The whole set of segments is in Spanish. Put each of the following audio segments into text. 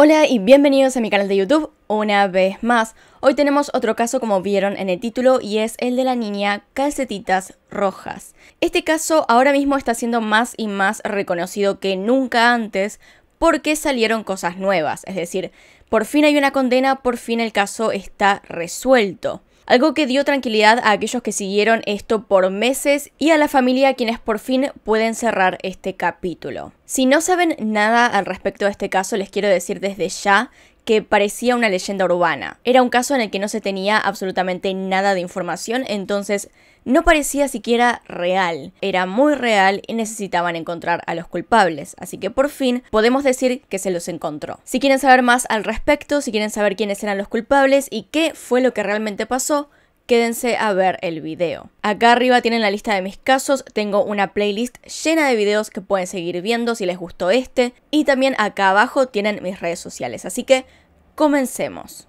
Hola y bienvenidos a mi canal de YouTube una vez más. Hoy tenemos otro caso como vieron en el título y es el de la niña calcetitas rojas. Este caso ahora mismo está siendo más y más reconocido que nunca antes porque salieron cosas nuevas, es decir, por fin hay una condena, por fin el caso está resuelto algo que dio tranquilidad a aquellos que siguieron esto por meses y a la familia quienes por fin pueden cerrar este capítulo. Si no saben nada al respecto de este caso, les quiero decir desde ya que parecía una leyenda urbana. Era un caso en el que no se tenía absolutamente nada de información, entonces no parecía siquiera real. Era muy real y necesitaban encontrar a los culpables, así que por fin podemos decir que se los encontró. Si quieren saber más al respecto, si quieren saber quiénes eran los culpables y qué fue lo que realmente pasó, quédense a ver el video. Acá arriba tienen la lista de mis casos, tengo una playlist llena de videos que pueden seguir viendo si les gustó este y también acá abajo tienen mis redes sociales, así que comencemos.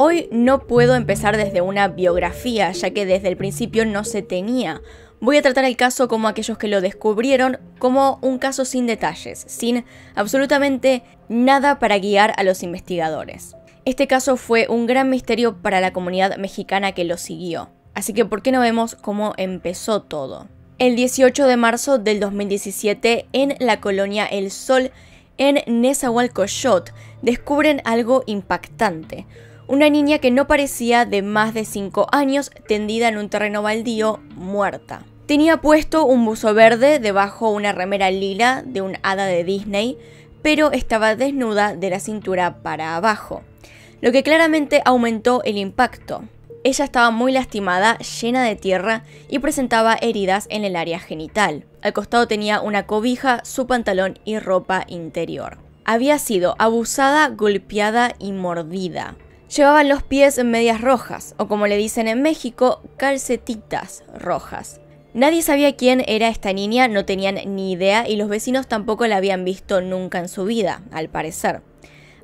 Hoy no puedo empezar desde una biografía, ya que desde el principio no se tenía. Voy a tratar el caso como aquellos que lo descubrieron, como un caso sin detalles, sin absolutamente nada para guiar a los investigadores. Este caso fue un gran misterio para la comunidad mexicana que lo siguió. Así que, ¿por qué no vemos cómo empezó todo? El 18 de marzo del 2017, en la colonia El Sol, en Nezahualcóyotl, descubren algo impactante una niña que no parecía de más de 5 años, tendida en un terreno baldío, muerta. Tenía puesto un buzo verde debajo una remera lila de un hada de Disney, pero estaba desnuda de la cintura para abajo, lo que claramente aumentó el impacto. Ella estaba muy lastimada, llena de tierra y presentaba heridas en el área genital. Al costado tenía una cobija, su pantalón y ropa interior. Había sido abusada, golpeada y mordida. Llevaban los pies en medias rojas, o como le dicen en México, calcetitas rojas. Nadie sabía quién era esta niña, no tenían ni idea y los vecinos tampoco la habían visto nunca en su vida, al parecer.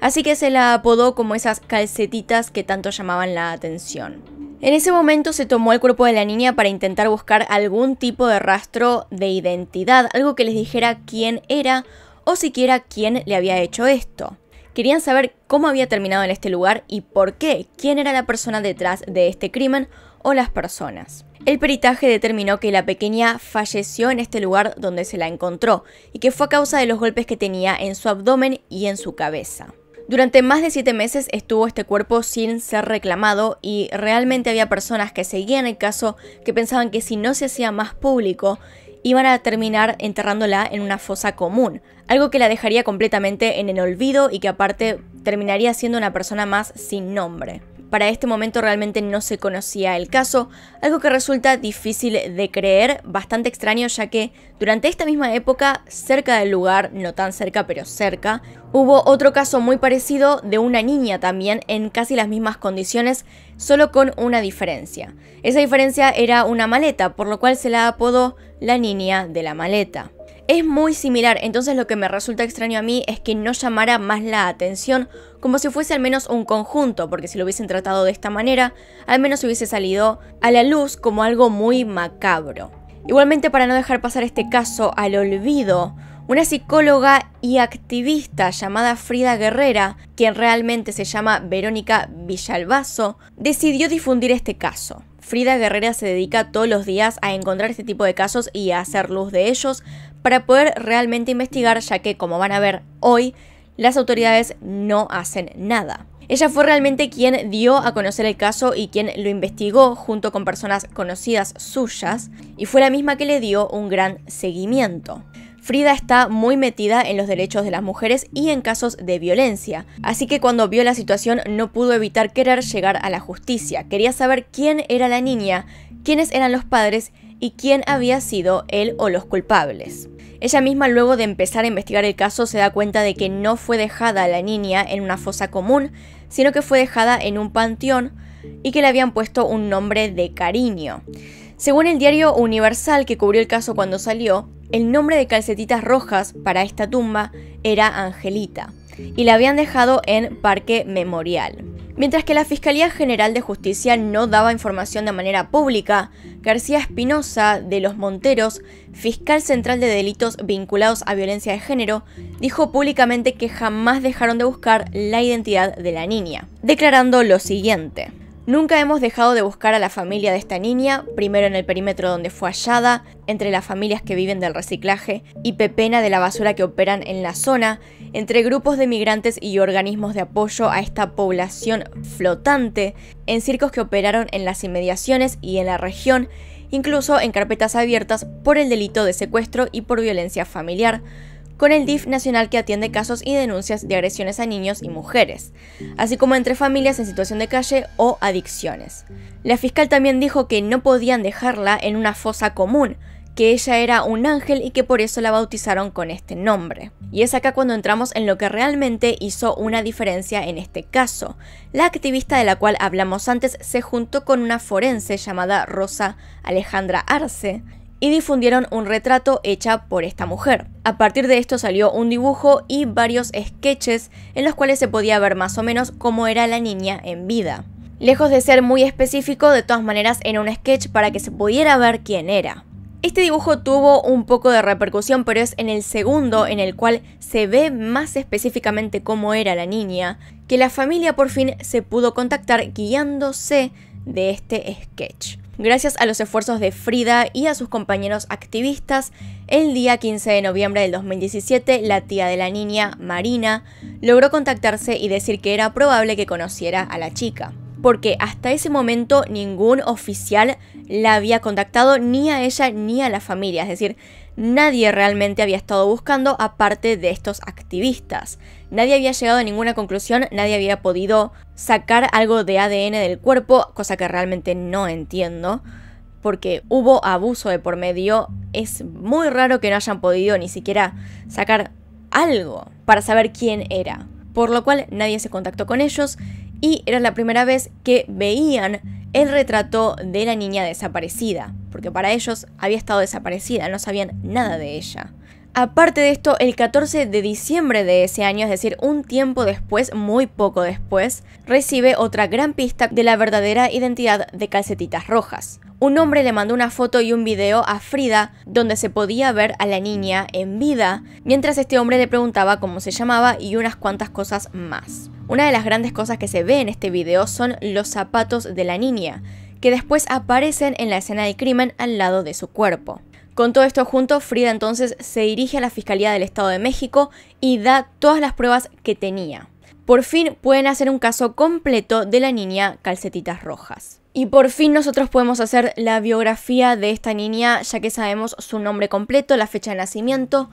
Así que se la apodó como esas calcetitas que tanto llamaban la atención. En ese momento se tomó el cuerpo de la niña para intentar buscar algún tipo de rastro de identidad, algo que les dijera quién era o siquiera quién le había hecho esto. Querían saber cómo había terminado en este lugar y por qué, quién era la persona detrás de este crimen o las personas. El peritaje determinó que la pequeña falleció en este lugar donde se la encontró y que fue a causa de los golpes que tenía en su abdomen y en su cabeza. Durante más de siete meses estuvo este cuerpo sin ser reclamado y realmente había personas que seguían el caso que pensaban que si no se hacía más público, iban a terminar enterrándola en una fosa común, algo que la dejaría completamente en el olvido y que aparte terminaría siendo una persona más sin nombre para este momento realmente no se conocía el caso, algo que resulta difícil de creer, bastante extraño ya que durante esta misma época, cerca del lugar, no tan cerca pero cerca, hubo otro caso muy parecido de una niña también en casi las mismas condiciones, solo con una diferencia. Esa diferencia era una maleta, por lo cual se la apodó la niña de la maleta es muy similar, entonces lo que me resulta extraño a mí es que no llamara más la atención como si fuese al menos un conjunto, porque si lo hubiesen tratado de esta manera, al menos hubiese salido a la luz como algo muy macabro. Igualmente para no dejar pasar este caso al olvido, una psicóloga y activista llamada Frida Guerrera, quien realmente se llama Verónica Villalbazo, decidió difundir este caso. Frida Guerrera se dedica todos los días a encontrar este tipo de casos y a hacer luz de ellos para poder realmente investigar, ya que, como van a ver hoy, las autoridades no hacen nada. Ella fue realmente quien dio a conocer el caso y quien lo investigó junto con personas conocidas suyas, y fue la misma que le dio un gran seguimiento. Frida está muy metida en los derechos de las mujeres y en casos de violencia, así que cuando vio la situación no pudo evitar querer llegar a la justicia. Quería saber quién era la niña, quiénes eran los padres y quién había sido él o los culpables. Ella misma luego de empezar a investigar el caso se da cuenta de que no fue dejada la niña en una fosa común, sino que fue dejada en un panteón y que le habían puesto un nombre de cariño. Según el diario Universal que cubrió el caso cuando salió, el nombre de Calcetitas Rojas para esta tumba era Angelita y la habían dejado en Parque Memorial. Mientras que la Fiscalía General de Justicia no daba información de manera pública, García Espinosa, de Los Monteros, fiscal central de delitos vinculados a violencia de género, dijo públicamente que jamás dejaron de buscar la identidad de la niña, declarando lo siguiente. Nunca hemos dejado de buscar a la familia de esta niña, primero en el perímetro donde fue hallada, entre las familias que viven del reciclaje y pepena de la basura que operan en la zona, entre grupos de migrantes y organismos de apoyo a esta población flotante, en circos que operaron en las inmediaciones y en la región, incluso en carpetas abiertas por el delito de secuestro y por violencia familiar con el DIF nacional que atiende casos y denuncias de agresiones a niños y mujeres, así como entre familias en situación de calle o adicciones. La fiscal también dijo que no podían dejarla en una fosa común, que ella era un ángel y que por eso la bautizaron con este nombre. Y es acá cuando entramos en lo que realmente hizo una diferencia en este caso. La activista de la cual hablamos antes se juntó con una forense llamada Rosa Alejandra Arce, y difundieron un retrato hecha por esta mujer. A partir de esto salió un dibujo y varios sketches en los cuales se podía ver más o menos cómo era la niña en vida. Lejos de ser muy específico, de todas maneras era un sketch para que se pudiera ver quién era. Este dibujo tuvo un poco de repercusión, pero es en el segundo en el cual se ve más específicamente cómo era la niña, que la familia por fin se pudo contactar guiándose de este sketch. Gracias a los esfuerzos de Frida y a sus compañeros activistas, el día 15 de noviembre del 2017, la tía de la niña, Marina, logró contactarse y decir que era probable que conociera a la chica porque hasta ese momento ningún oficial la había contactado ni a ella ni a la familia, es decir, nadie realmente había estado buscando aparte de estos activistas. Nadie había llegado a ninguna conclusión, nadie había podido sacar algo de ADN del cuerpo, cosa que realmente no entiendo, porque hubo abuso de por medio, es muy raro que no hayan podido ni siquiera sacar algo para saber quién era. Por lo cual nadie se contactó con ellos y era la primera vez que veían el retrato de la niña desaparecida, porque para ellos había estado desaparecida, no sabían nada de ella. Aparte de esto, el 14 de diciembre de ese año, es decir, un tiempo después, muy poco después, recibe otra gran pista de la verdadera identidad de Calcetitas Rojas, un hombre le mandó una foto y un video a Frida donde se podía ver a la niña en vida, mientras este hombre le preguntaba cómo se llamaba y unas cuantas cosas más. Una de las grandes cosas que se ve en este video son los zapatos de la niña, que después aparecen en la escena del crimen al lado de su cuerpo. Con todo esto junto, Frida entonces se dirige a la Fiscalía del Estado de México y da todas las pruebas que tenía. Por fin pueden hacer un caso completo de la niña Calcetitas Rojas. Y por fin nosotros podemos hacer la biografía de esta niña, ya que sabemos su nombre completo, la fecha de nacimiento,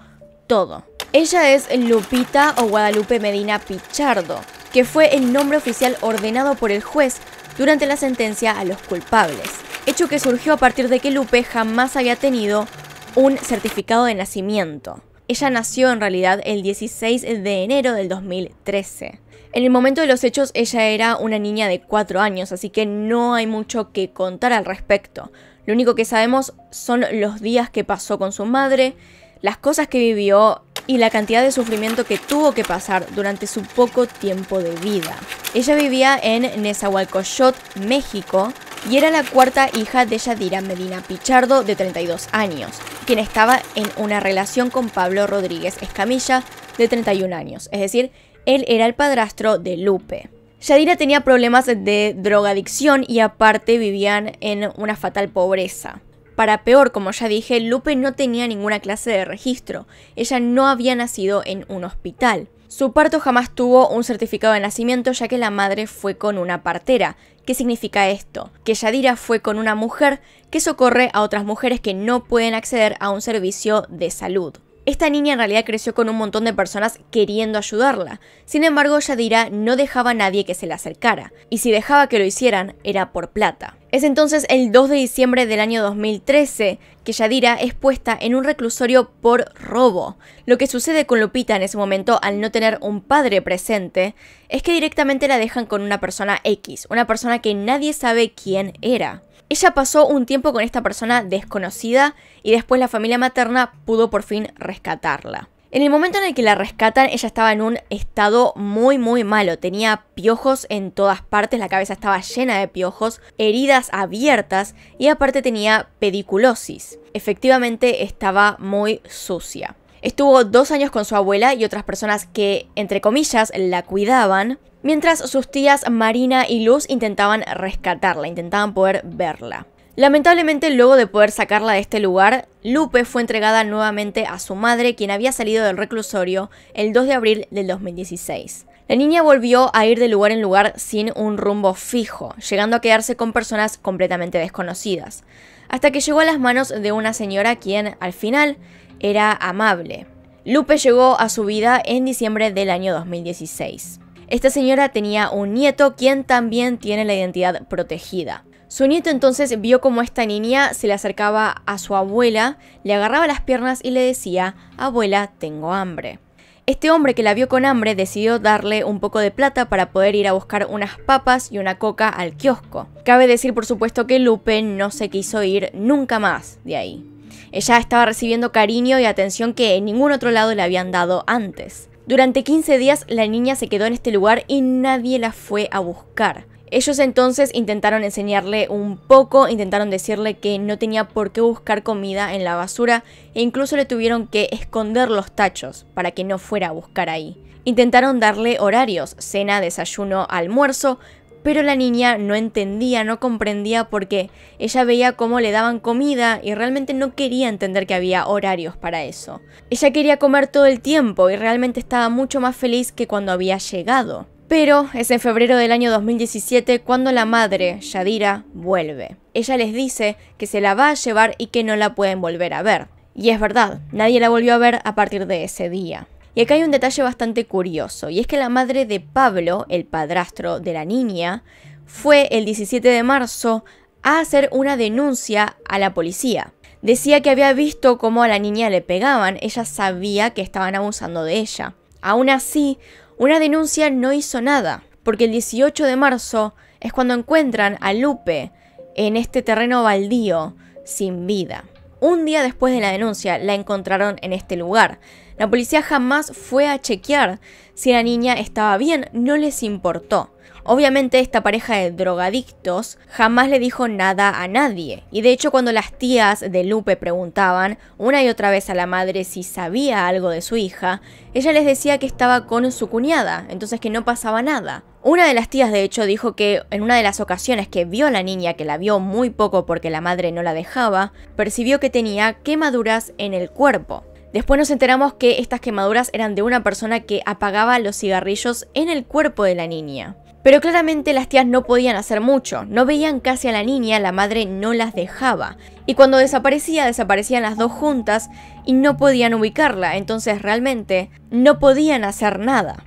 todo. Ella es Lupita o Guadalupe Medina Pichardo, que fue el nombre oficial ordenado por el juez durante la sentencia a los culpables, hecho que surgió a partir de que Lupe jamás había tenido un certificado de nacimiento. Ella nació en realidad el 16 de enero del 2013. En el momento de los hechos ella era una niña de 4 años, así que no hay mucho que contar al respecto. Lo único que sabemos son los días que pasó con su madre, las cosas que vivió y la cantidad de sufrimiento que tuvo que pasar durante su poco tiempo de vida. Ella vivía en Nezahualcóyotl, México, y era la cuarta hija de Yadira Medina Pichardo, de 32 años, quien estaba en una relación con Pablo Rodríguez Escamilla, de 31 años, es decir, él era el padrastro de Lupe. Yadira tenía problemas de drogadicción y aparte vivían en una fatal pobreza. Para peor, como ya dije, Lupe no tenía ninguna clase de registro. Ella no había nacido en un hospital. Su parto jamás tuvo un certificado de nacimiento ya que la madre fue con una partera, ¿Qué significa esto? Que Yadira fue con una mujer que socorre a otras mujeres que no pueden acceder a un servicio de salud. Esta niña en realidad creció con un montón de personas queriendo ayudarla, sin embargo Yadira no dejaba a nadie que se le acercara, y si dejaba que lo hicieran era por plata. Es entonces el 2 de diciembre del año 2013 que Yadira es puesta en un reclusorio por robo. Lo que sucede con Lupita en ese momento al no tener un padre presente es que directamente la dejan con una persona X, una persona que nadie sabe quién era. Ella pasó un tiempo con esta persona desconocida y después la familia materna pudo por fin rescatarla. En el momento en el que la rescatan, ella estaba en un estado muy, muy malo. Tenía piojos en todas partes, la cabeza estaba llena de piojos, heridas abiertas y aparte tenía pediculosis. Efectivamente, estaba muy sucia. Estuvo dos años con su abuela y otras personas que, entre comillas, la cuidaban, mientras sus tías Marina y Luz intentaban rescatarla, intentaban poder verla. Lamentablemente, luego de poder sacarla de este lugar, Lupe fue entregada nuevamente a su madre, quien había salido del reclusorio el 2 de abril del 2016. La niña volvió a ir de lugar en lugar sin un rumbo fijo, llegando a quedarse con personas completamente desconocidas, hasta que llegó a las manos de una señora quien, al final, era amable. Lupe llegó a su vida en diciembre del año 2016. Esta señora tenía un nieto quien también tiene la identidad protegida. Su nieto entonces vio cómo esta niña se le acercaba a su abuela, le agarraba las piernas y le decía, abuela, tengo hambre. Este hombre que la vio con hambre decidió darle un poco de plata para poder ir a buscar unas papas y una coca al kiosco. Cabe decir por supuesto que Lupe no se quiso ir nunca más de ahí. Ella estaba recibiendo cariño y atención que en ningún otro lado le habían dado antes. Durante 15 días la niña se quedó en este lugar y nadie la fue a buscar. Ellos entonces intentaron enseñarle un poco, intentaron decirle que no tenía por qué buscar comida en la basura e incluso le tuvieron que esconder los tachos para que no fuera a buscar ahí. Intentaron darle horarios, cena, desayuno, almuerzo, pero la niña no entendía, no comprendía por qué. Ella veía cómo le daban comida y realmente no quería entender que había horarios para eso. Ella quería comer todo el tiempo y realmente estaba mucho más feliz que cuando había llegado. Pero es en febrero del año 2017 cuando la madre, Yadira, vuelve. Ella les dice que se la va a llevar y que no la pueden volver a ver. Y es verdad, nadie la volvió a ver a partir de ese día. Y acá hay un detalle bastante curioso, y es que la madre de Pablo, el padrastro de la niña, fue el 17 de marzo a hacer una denuncia a la policía. Decía que había visto cómo a la niña le pegaban, ella sabía que estaban abusando de ella. Aún así, una denuncia no hizo nada, porque el 18 de marzo es cuando encuentran a Lupe en este terreno baldío, sin vida. Un día después de la denuncia la encontraron en este lugar. La policía jamás fue a chequear si la niña estaba bien, no les importó. Obviamente esta pareja de drogadictos jamás le dijo nada a nadie, y de hecho cuando las tías de Lupe preguntaban una y otra vez a la madre si sabía algo de su hija, ella les decía que estaba con su cuñada, entonces que no pasaba nada. Una de las tías, de hecho, dijo que en una de las ocasiones que vio a la niña, que la vio muy poco porque la madre no la dejaba, percibió que tenía quemaduras en el cuerpo. Después nos enteramos que estas quemaduras eran de una persona que apagaba los cigarrillos en el cuerpo de la niña. Pero claramente las tías no podían hacer mucho, no veían casi a la niña, la madre no las dejaba. Y cuando desaparecía, desaparecían las dos juntas y no podían ubicarla, entonces realmente no podían hacer nada.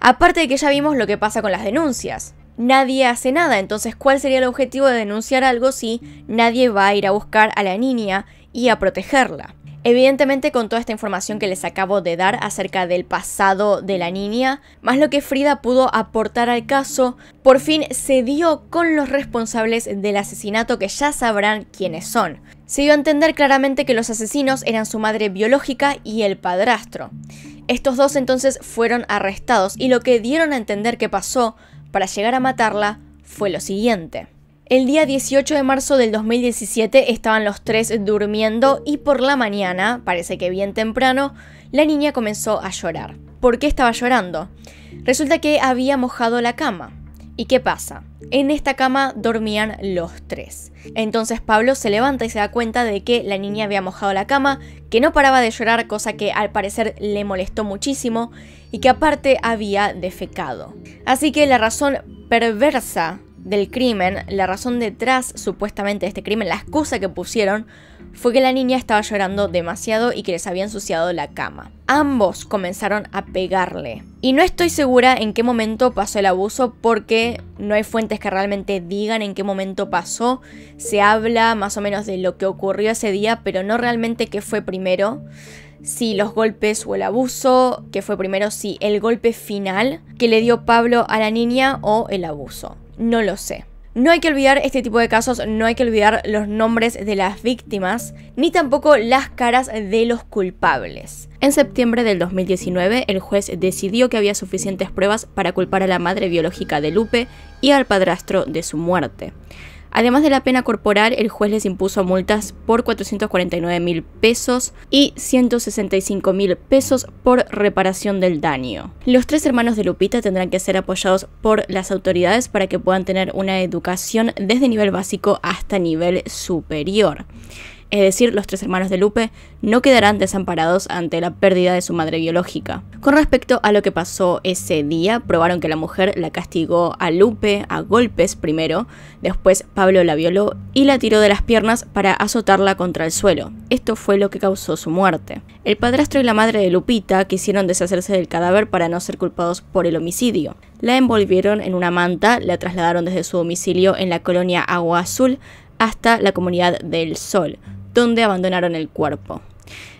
Aparte de que ya vimos lo que pasa con las denuncias. Nadie hace nada, entonces ¿cuál sería el objetivo de denunciar algo si nadie va a ir a buscar a la niña y a protegerla? Evidentemente con toda esta información que les acabo de dar acerca del pasado de la niña, más lo que Frida pudo aportar al caso, por fin se dio con los responsables del asesinato que ya sabrán quiénes son. Se dio a entender claramente que los asesinos eran su madre biológica y el padrastro. Estos dos entonces fueron arrestados y lo que dieron a entender que pasó para llegar a matarla fue lo siguiente. El día 18 de marzo del 2017 estaban los tres durmiendo y por la mañana, parece que bien temprano, la niña comenzó a llorar. ¿Por qué estaba llorando? Resulta que había mojado la cama. ¿Y qué pasa? En esta cama dormían los tres. Entonces Pablo se levanta y se da cuenta de que la niña había mojado la cama, que no paraba de llorar, cosa que al parecer le molestó muchísimo, y que aparte había defecado. Así que la razón perversa del crimen, la razón detrás supuestamente de este crimen, la excusa que pusieron, fue que la niña estaba llorando demasiado y que les había ensuciado la cama. Ambos comenzaron a pegarle. Y no estoy segura en qué momento pasó el abuso porque no hay fuentes que realmente digan en qué momento pasó. Se habla más o menos de lo que ocurrió ese día, pero no realmente qué fue primero si los golpes o el abuso, qué fue primero si el golpe final que le dio Pablo a la niña o el abuso. No lo sé. No hay que olvidar este tipo de casos, no hay que olvidar los nombres de las víctimas, ni tampoco las caras de los culpables. En septiembre del 2019, el juez decidió que había suficientes pruebas para culpar a la madre biológica de Lupe y al padrastro de su muerte. Además de la pena corporal, el juez les impuso multas por 449 mil pesos y 165 mil pesos por reparación del daño. Los tres hermanos de Lupita tendrán que ser apoyados por las autoridades para que puedan tener una educación desde nivel básico hasta nivel superior es decir, los tres hermanos de Lupe, no quedarán desamparados ante la pérdida de su madre biológica. Con respecto a lo que pasó ese día, probaron que la mujer la castigó a Lupe a golpes primero, después Pablo la violó y la tiró de las piernas para azotarla contra el suelo. Esto fue lo que causó su muerte. El padrastro y la madre de Lupita quisieron deshacerse del cadáver para no ser culpados por el homicidio. La envolvieron en una manta, la trasladaron desde su domicilio en la colonia Agua Azul hasta la comunidad del Sol, donde abandonaron el cuerpo.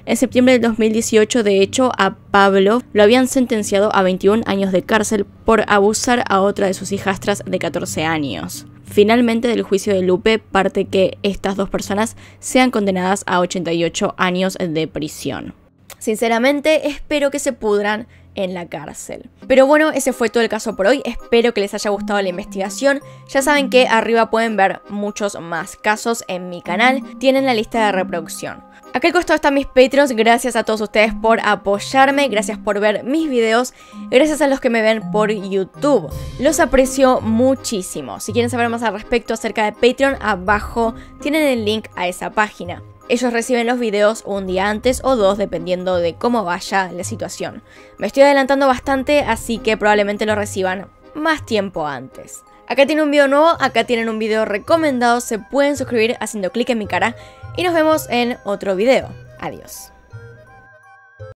En septiembre del 2018, de hecho, a Pablo lo habían sentenciado a 21 años de cárcel por abusar a otra de sus hijastras de 14 años. Finalmente del juicio de Lupe parte que estas dos personas sean condenadas a 88 años de prisión. Sinceramente, espero que se pudran en la cárcel. Pero bueno, ese fue todo el caso por hoy. Espero que les haya gustado la investigación. Ya saben que arriba pueden ver muchos más casos en mi canal. Tienen la lista de reproducción. Acá al costado están mis Patreons, gracias a todos ustedes por apoyarme, gracias por ver mis videos, gracias a los que me ven por YouTube. Los aprecio muchísimo. Si quieren saber más al respecto acerca de Patreon, abajo tienen el link a esa página. Ellos reciben los videos un día antes o dos dependiendo de cómo vaya la situación. Me estoy adelantando bastante, así que probablemente lo reciban más tiempo antes. Acá tienen un video nuevo, acá tienen un video recomendado, se pueden suscribir haciendo clic en mi cara y nos vemos en otro video. Adiós.